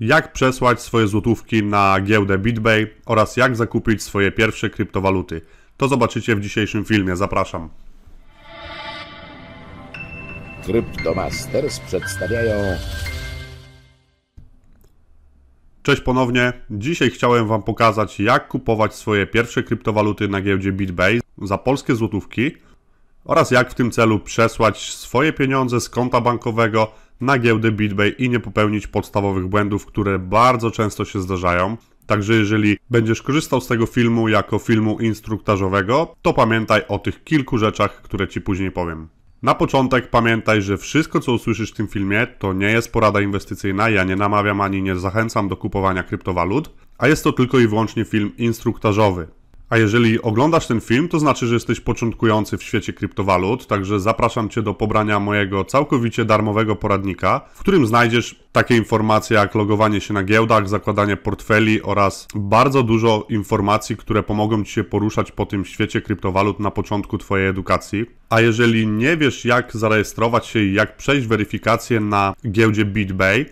jak przesłać swoje złotówki na giełdę BitBay oraz jak zakupić swoje pierwsze kryptowaluty. To zobaczycie w dzisiejszym filmie. Zapraszam. Cryptomasters przedstawiają. Cześć ponownie. Dzisiaj chciałem Wam pokazać, jak kupować swoje pierwsze kryptowaluty na giełdzie BitBay za polskie złotówki oraz jak w tym celu przesłać swoje pieniądze z konta bankowego na giełdę BitBay i nie popełnić podstawowych błędów, które bardzo często się zdarzają. Także jeżeli będziesz korzystał z tego filmu jako filmu instruktażowego, to pamiętaj o tych kilku rzeczach, które Ci później powiem. Na początek pamiętaj, że wszystko co usłyszysz w tym filmie to nie jest porada inwestycyjna, ja nie namawiam ani nie zachęcam do kupowania kryptowalut, a jest to tylko i wyłącznie film instruktażowy. A jeżeli oglądasz ten film, to znaczy, że jesteś początkujący w świecie kryptowalut, także zapraszam Cię do pobrania mojego całkowicie darmowego poradnika, w którym znajdziesz takie informacje jak logowanie się na giełdach, zakładanie portfeli oraz bardzo dużo informacji, które pomogą Ci się poruszać po tym świecie kryptowalut na początku Twojej edukacji. A jeżeli nie wiesz, jak zarejestrować się i jak przejść weryfikację na giełdzie BitBay,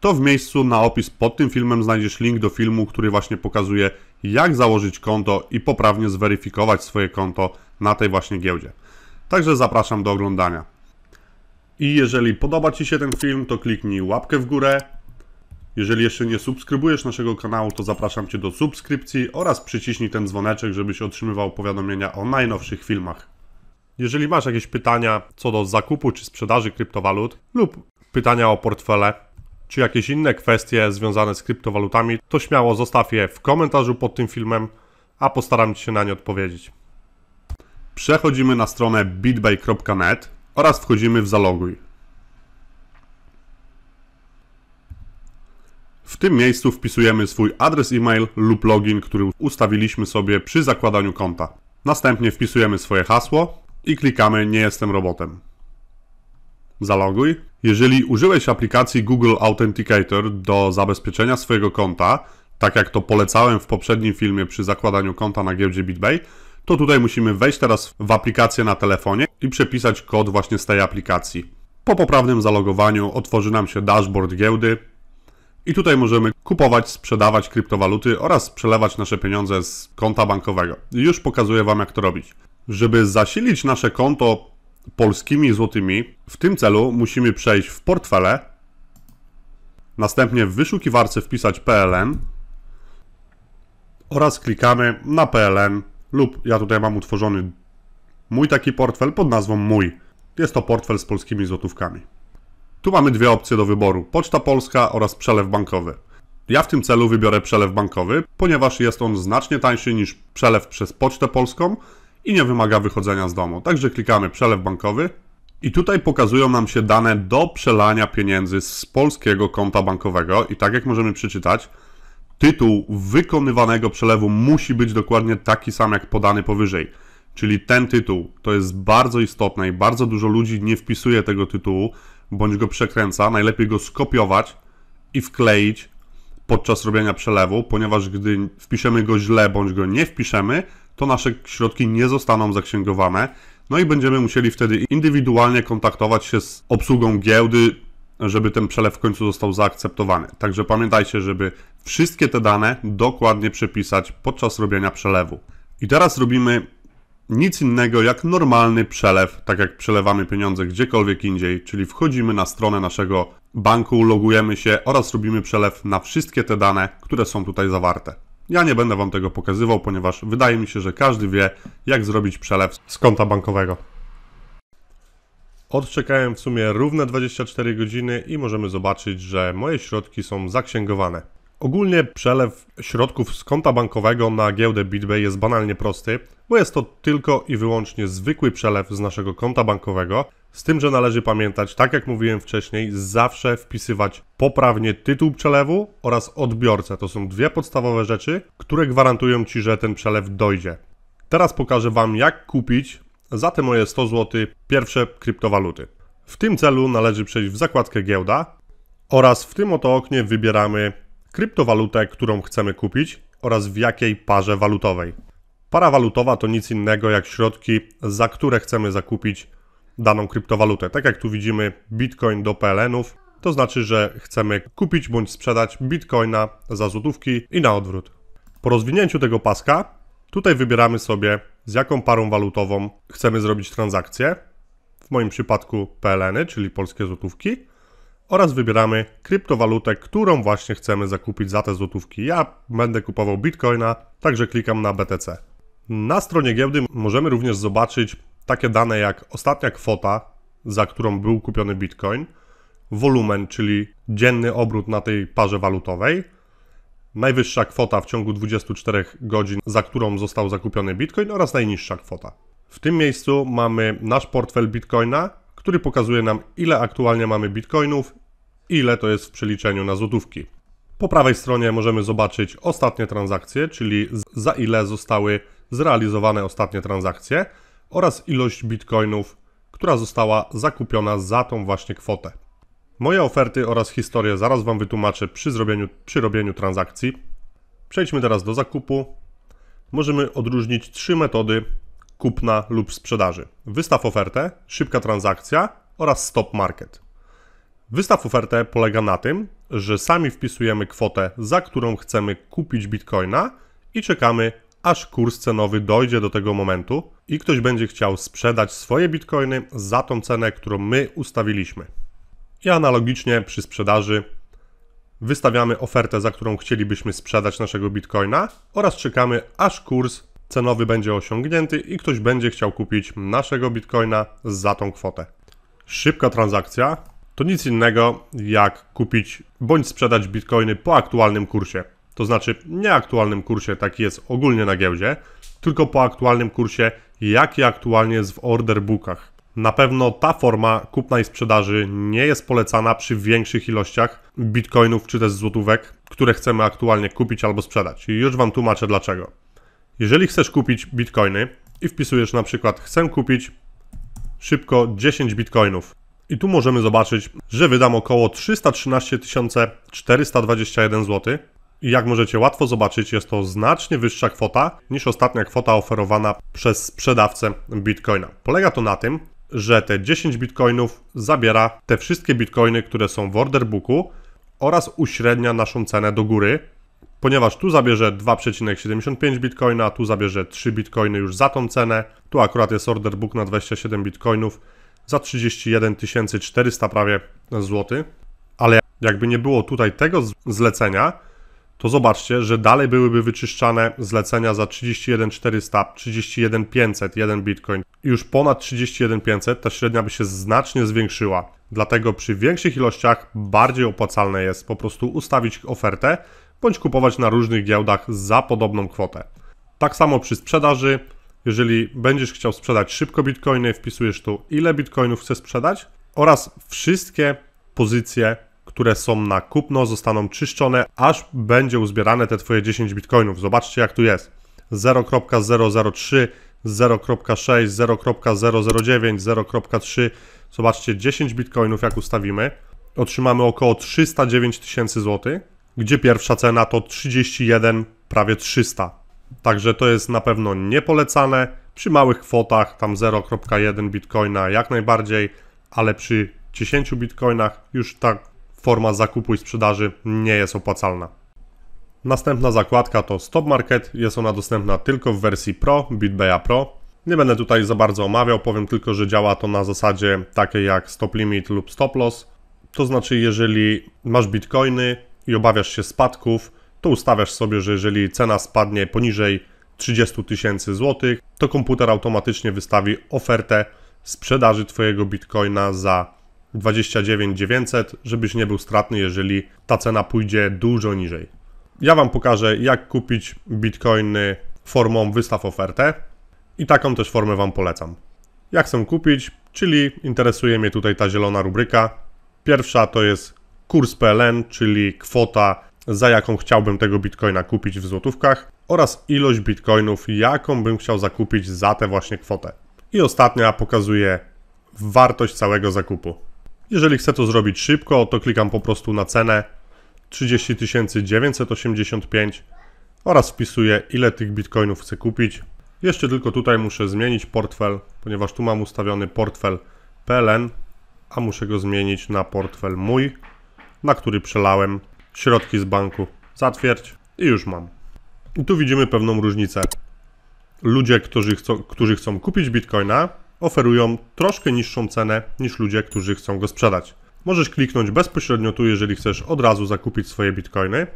to w miejscu na opis pod tym filmem znajdziesz link do filmu, który właśnie pokazuje jak założyć konto i poprawnie zweryfikować swoje konto na tej właśnie giełdzie. Także zapraszam do oglądania. I jeżeli podoba Ci się ten film, to kliknij łapkę w górę. Jeżeli jeszcze nie subskrybujesz naszego kanału, to zapraszam Cię do subskrypcji oraz przyciśnij ten dzwoneczek, żebyś otrzymywał powiadomienia o najnowszych filmach. Jeżeli masz jakieś pytania co do zakupu czy sprzedaży kryptowalut lub pytania o portfele, czy jakieś inne kwestie związane z kryptowalutami, to śmiało zostaw je w komentarzu pod tym filmem, a postaram się na nie odpowiedzieć. Przechodzimy na stronę bitbay.net oraz wchodzimy w zaloguj. W tym miejscu wpisujemy swój adres e-mail lub login, który ustawiliśmy sobie przy zakładaniu konta. Następnie wpisujemy swoje hasło i klikamy Nie jestem robotem. Zaloguj. Jeżeli użyłeś aplikacji Google Authenticator do zabezpieczenia swojego konta, tak jak to polecałem w poprzednim filmie przy zakładaniu konta na giełdzie BitBay, to tutaj musimy wejść teraz w aplikację na telefonie i przepisać kod właśnie z tej aplikacji. Po poprawnym zalogowaniu otworzy nam się dashboard giełdy i tutaj możemy kupować, sprzedawać kryptowaluty oraz przelewać nasze pieniądze z konta bankowego. Już pokazuję Wam jak to robić. Żeby zasilić nasze konto polskimi złotymi. W tym celu musimy przejść w portfele, następnie w wyszukiwarce wpisać PLN oraz klikamy na PLN lub ja tutaj mam utworzony mój taki portfel pod nazwą mój. Jest to portfel z polskimi złotówkami. Tu mamy dwie opcje do wyboru: Poczta Polska oraz przelew bankowy. Ja w tym celu wybiorę przelew bankowy, ponieważ jest on znacznie tańszy niż przelew przez Pocztę Polską i nie wymaga wychodzenia z domu. Także klikamy przelew bankowy i tutaj pokazują nam się dane do przelania pieniędzy z polskiego konta bankowego i tak jak możemy przeczytać, tytuł wykonywanego przelewu musi być dokładnie taki sam jak podany powyżej. Czyli ten tytuł to jest bardzo istotne i bardzo dużo ludzi nie wpisuje tego tytułu bądź go przekręca. Najlepiej go skopiować i wkleić podczas robienia przelewu, ponieważ gdy wpiszemy go źle bądź go nie wpiszemy, to nasze środki nie zostaną zaksięgowane. No i będziemy musieli wtedy indywidualnie kontaktować się z obsługą giełdy, żeby ten przelew w końcu został zaakceptowany. Także pamiętajcie, żeby wszystkie te dane dokładnie przepisać podczas robienia przelewu. I teraz robimy nic innego jak normalny przelew, tak jak przelewamy pieniądze gdziekolwiek indziej, czyli wchodzimy na stronę naszego banku, logujemy się oraz robimy przelew na wszystkie te dane, które są tutaj zawarte. Ja nie będę Wam tego pokazywał, ponieważ wydaje mi się, że każdy wie, jak zrobić przelew z konta bankowego. Odczekałem w sumie równe 24 godziny i możemy zobaczyć, że moje środki są zaksięgowane. Ogólnie przelew środków z konta bankowego na giełdę BitBay jest banalnie prosty, bo jest to tylko i wyłącznie zwykły przelew z naszego konta bankowego. Z tym, że należy pamiętać, tak jak mówiłem wcześniej, zawsze wpisywać poprawnie tytuł przelewu oraz odbiorcę. To są dwie podstawowe rzeczy, które gwarantują Ci, że ten przelew dojdzie. Teraz pokażę Wam, jak kupić za te moje 100 zł pierwsze kryptowaluty. W tym celu należy przejść w zakładkę giełda oraz w tym oto oknie wybieramy kryptowalutę, którą chcemy kupić oraz w jakiej parze walutowej. Para walutowa to nic innego jak środki, za które chcemy zakupić daną kryptowalutę. Tak jak tu widzimy Bitcoin do PLN-ów, to znaczy, że chcemy kupić bądź sprzedać Bitcoina za złotówki i na odwrót. Po rozwinięciu tego paska, tutaj wybieramy sobie z jaką parą walutową chcemy zrobić transakcję. W moim przypadku PLN-y, czyli polskie złotówki oraz wybieramy kryptowalutę, którą właśnie chcemy zakupić za te złotówki. Ja będę kupował bitcoina, także klikam na BTC. Na stronie giełdy możemy również zobaczyć takie dane jak ostatnia kwota, za którą był kupiony bitcoin, wolumen, czyli dzienny obrót na tej parze walutowej, najwyższa kwota w ciągu 24 godzin, za którą został zakupiony bitcoin oraz najniższa kwota. W tym miejscu mamy nasz portfel bitcoina, który pokazuje nam ile aktualnie mamy bitcoinów, ile to jest w przeliczeniu na złotówki. Po prawej stronie możemy zobaczyć ostatnie transakcje, czyli za ile zostały zrealizowane ostatnie transakcje oraz ilość bitcoinów, która została zakupiona za tą właśnie kwotę. Moje oferty oraz historię zaraz Wam wytłumaczę przy, zrobieniu, przy robieniu transakcji. Przejdźmy teraz do zakupu. Możemy odróżnić trzy metody kupna lub sprzedaży. Wystaw ofertę, szybka transakcja oraz stop market. Wystaw ofertę polega na tym, że sami wpisujemy kwotę, za którą chcemy kupić bitcoina i czekamy, aż kurs cenowy dojdzie do tego momentu i ktoś będzie chciał sprzedać swoje bitcoiny za tą cenę, którą my ustawiliśmy. I analogicznie przy sprzedaży wystawiamy ofertę, za którą chcielibyśmy sprzedać naszego bitcoina oraz czekamy, aż kurs cenowy będzie osiągnięty i ktoś będzie chciał kupić naszego bitcoina za tą kwotę. Szybka transakcja to nic innego jak kupić bądź sprzedać bitcoiny po aktualnym kursie. To znaczy nie aktualnym kursie, taki jest ogólnie na giełdzie, tylko po aktualnym kursie, jaki aktualnie jest w order bookach. Na pewno ta forma kupna i sprzedaży nie jest polecana przy większych ilościach bitcoinów czy też złotówek, które chcemy aktualnie kupić albo sprzedać. I już Wam tłumaczę dlaczego. Jeżeli chcesz kupić bitcoiny i wpisujesz na przykład chcę kupić szybko 10 bitcoinów i tu możemy zobaczyć, że wydam około 313 421 zł. I jak możecie łatwo zobaczyć, jest to znacznie wyższa kwota niż ostatnia kwota oferowana przez sprzedawcę bitcoina. Polega to na tym, że te 10 bitcoinów zabiera te wszystkie bitcoiny, które są w order booku, oraz uśrednia naszą cenę do góry, ponieważ tu zabierze 2,75 bitcoina, tu zabierze 3 bitcoiny już za tą cenę. Tu akurat jest order book na 27 bitcoinów za 31 400 prawie złoty. Ale jakby nie było tutaj tego zlecenia, to zobaczcie, że dalej byłyby wyczyszczane zlecenia za 31 400, 31 500, 1 bitcoin. Już ponad 31 500 ta średnia by się znacznie zwiększyła. Dlatego przy większych ilościach bardziej opłacalne jest po prostu ustawić ofertę bądź kupować na różnych giełdach za podobną kwotę. Tak samo przy sprzedaży, jeżeli będziesz chciał sprzedać szybko bitcoiny, wpisujesz tu ile bitcoinów chcesz sprzedać oraz wszystkie pozycje, które są na kupno, zostaną czyszczone, aż będzie uzbierane te twoje 10 bitcoinów. Zobaczcie jak tu jest. 0.003, 0.6, 0.009, 0.3. Zobaczcie 10 bitcoinów jak ustawimy. Otrzymamy około 309 tysięcy złotych gdzie pierwsza cena to 31, prawie 300. Także to jest na pewno niepolecane. Przy małych kwotach, tam 0.1 bitcoina jak najbardziej, ale przy 10 bitcoinach już ta forma zakupu i sprzedaży nie jest opłacalna. Następna zakładka to Stop Market. Jest ona dostępna tylko w wersji Pro, BitBaya Pro. Nie będę tutaj za bardzo omawiał, powiem tylko, że działa to na zasadzie takiej jak Stop Limit lub Stop Loss. To znaczy, jeżeli masz bitcoiny, i obawiasz się spadków, to ustawiasz sobie, że jeżeli cena spadnie poniżej 30 tysięcy złotych, to komputer automatycznie wystawi ofertę sprzedaży Twojego bitcoina za 29,900, żebyś nie był stratny, jeżeli ta cena pójdzie dużo niżej. Ja Wam pokażę, jak kupić bitcoiny formą wystaw ofertę i taką też formę Wam polecam. Ja chcę kupić, czyli interesuje mnie tutaj ta zielona rubryka. Pierwsza to jest kurs PLN, czyli kwota, za jaką chciałbym tego bitcoina kupić w złotówkach oraz ilość bitcoinów, jaką bym chciał zakupić za tę właśnie kwotę. I ostatnia pokazuje wartość całego zakupu. Jeżeli chcę to zrobić szybko, to klikam po prostu na cenę 30 985 oraz wpisuję ile tych bitcoinów chcę kupić. Jeszcze tylko tutaj muszę zmienić portfel, ponieważ tu mam ustawiony portfel PLN, a muszę go zmienić na portfel mój na który przelałem środki z banku. Zatwierdź i już mam. I tu widzimy pewną różnicę. Ludzie, którzy chcą, którzy chcą kupić bitcoina, oferują troszkę niższą cenę niż ludzie, którzy chcą go sprzedać. Możesz kliknąć bezpośrednio tu, jeżeli chcesz od razu zakupić swoje bitcoiny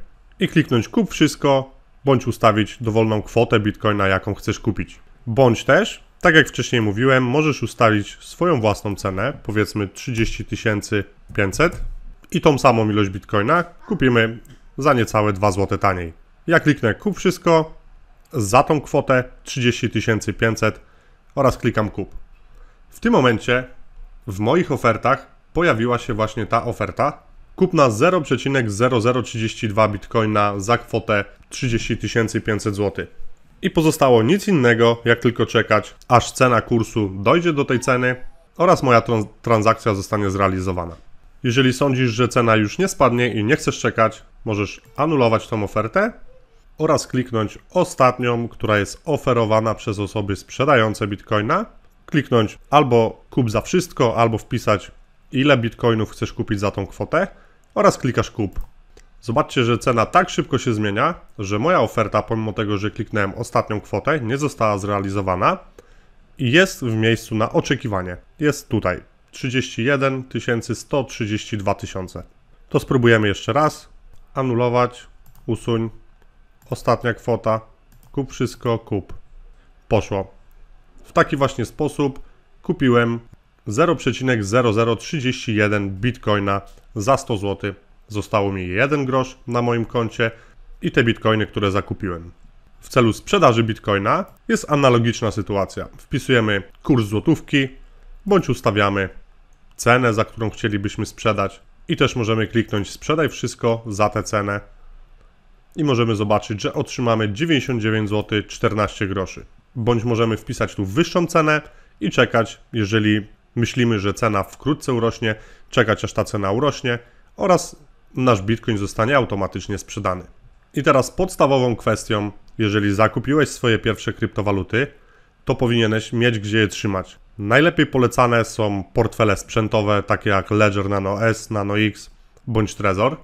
i kliknąć kup wszystko, bądź ustawić dowolną kwotę bitcoina, jaką chcesz kupić. Bądź też, tak jak wcześniej mówiłem, możesz ustalić swoją własną cenę, powiedzmy 30 500 i tą samą ilość bitcoina kupimy za niecałe 2 zł taniej. Ja kliknę kup wszystko za tą kwotę 30 500 oraz klikam kup. W tym momencie w moich ofertach pojawiła się właśnie ta oferta. Kupna 0,0032 bitcoina za kwotę 30 500 zł. I pozostało nic innego, jak tylko czekać, aż cena kursu dojdzie do tej ceny oraz moja transakcja zostanie zrealizowana. Jeżeli sądzisz, że cena już nie spadnie i nie chcesz czekać, możesz anulować tą ofertę oraz kliknąć ostatnią, która jest oferowana przez osoby sprzedające bitcoina. Kliknąć albo kup za wszystko, albo wpisać ile bitcoinów chcesz kupić za tą kwotę oraz klikasz kup. Zobaczcie, że cena tak szybko się zmienia, że moja oferta, pomimo tego, że kliknąłem ostatnią kwotę, nie została zrealizowana i jest w miejscu na oczekiwanie. Jest tutaj. 31 132 tysiące. To spróbujemy jeszcze raz. Anulować, usuń, ostatnia kwota, kup wszystko, kup. Poszło. W taki właśnie sposób kupiłem 0,0031 bitcoina za 100 zł. Zostało mi 1 grosz na moim koncie i te bitcoiny, które zakupiłem. W celu sprzedaży bitcoina jest analogiczna sytuacja. Wpisujemy kurs złotówki bądź ustawiamy cenę, za którą chcielibyśmy sprzedać. I też możemy kliknąć sprzedaj wszystko za tę cenę i możemy zobaczyć, że otrzymamy 99 zł 14 groszy. Bądź możemy wpisać tu wyższą cenę i czekać, jeżeli myślimy, że cena wkrótce urośnie, czekać aż ta cena urośnie oraz nasz Bitcoin zostanie automatycznie sprzedany. I teraz podstawową kwestią, jeżeli zakupiłeś swoje pierwsze kryptowaluty, to powinieneś mieć gdzie je trzymać. Najlepiej polecane są portfele sprzętowe, takie jak Ledger Nano S, Nano X bądź Trezor.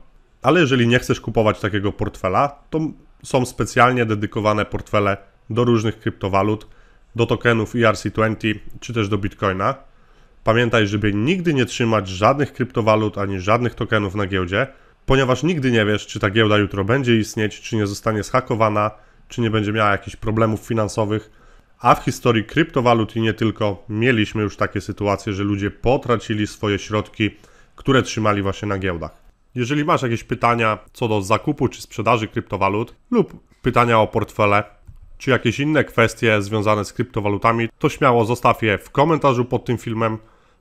Ale jeżeli nie chcesz kupować takiego portfela, to są specjalnie dedykowane portfele do różnych kryptowalut, do tokenów ERC20 czy też do Bitcoina. Pamiętaj, żeby nigdy nie trzymać żadnych kryptowalut ani żadnych tokenów na giełdzie, ponieważ nigdy nie wiesz, czy ta giełda jutro będzie istnieć, czy nie zostanie zhakowana, czy nie będzie miała jakichś problemów finansowych a w historii kryptowalut i nie tylko mieliśmy już takie sytuacje, że ludzie potracili swoje środki, które trzymali właśnie na giełdach. Jeżeli masz jakieś pytania co do zakupu czy sprzedaży kryptowalut lub pytania o portfele, czy jakieś inne kwestie związane z kryptowalutami, to śmiało zostaw je w komentarzu pod tym filmem,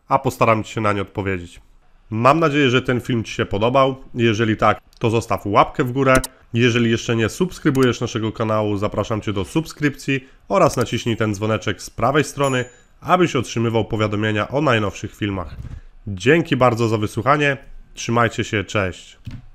a postaram się na nie odpowiedzieć. Mam nadzieję, że ten film Ci się podobał. Jeżeli tak, to zostaw łapkę w górę jeżeli jeszcze nie subskrybujesz naszego kanału, zapraszam Cię do subskrypcji oraz naciśnij ten dzwoneczek z prawej strony, abyś otrzymywał powiadomienia o najnowszych filmach. Dzięki bardzo za wysłuchanie, trzymajcie się, cześć!